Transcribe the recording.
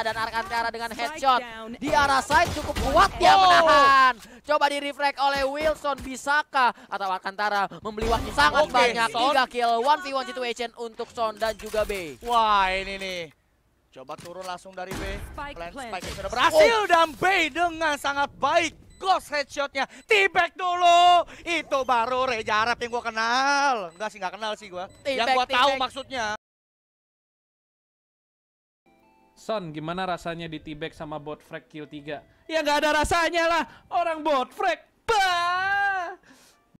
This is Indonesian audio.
dan arkan Arkantara dengan headshot di arah side cukup kuat dia menahan. Coba di reflect oleh Wilson bisakah atau Arkantara membeli waktu sangat okay, banyak Son. 3 kill 1v1 situation untuk Son dan juga B. Wah, ini nih. Coba turun langsung dari B. Plan, Spike sudah berhasil oh. dan B dengan sangat baik ghost headshotnya. T-back dulu. Itu baru Reja Arab yang gue kenal. Enggak sih, nggak kenal sih gue. Yang gue tahu maksudnya. Son, gimana rasanya di t sama bot frag kill 3? Ya nggak ada rasanya lah, orang bot frag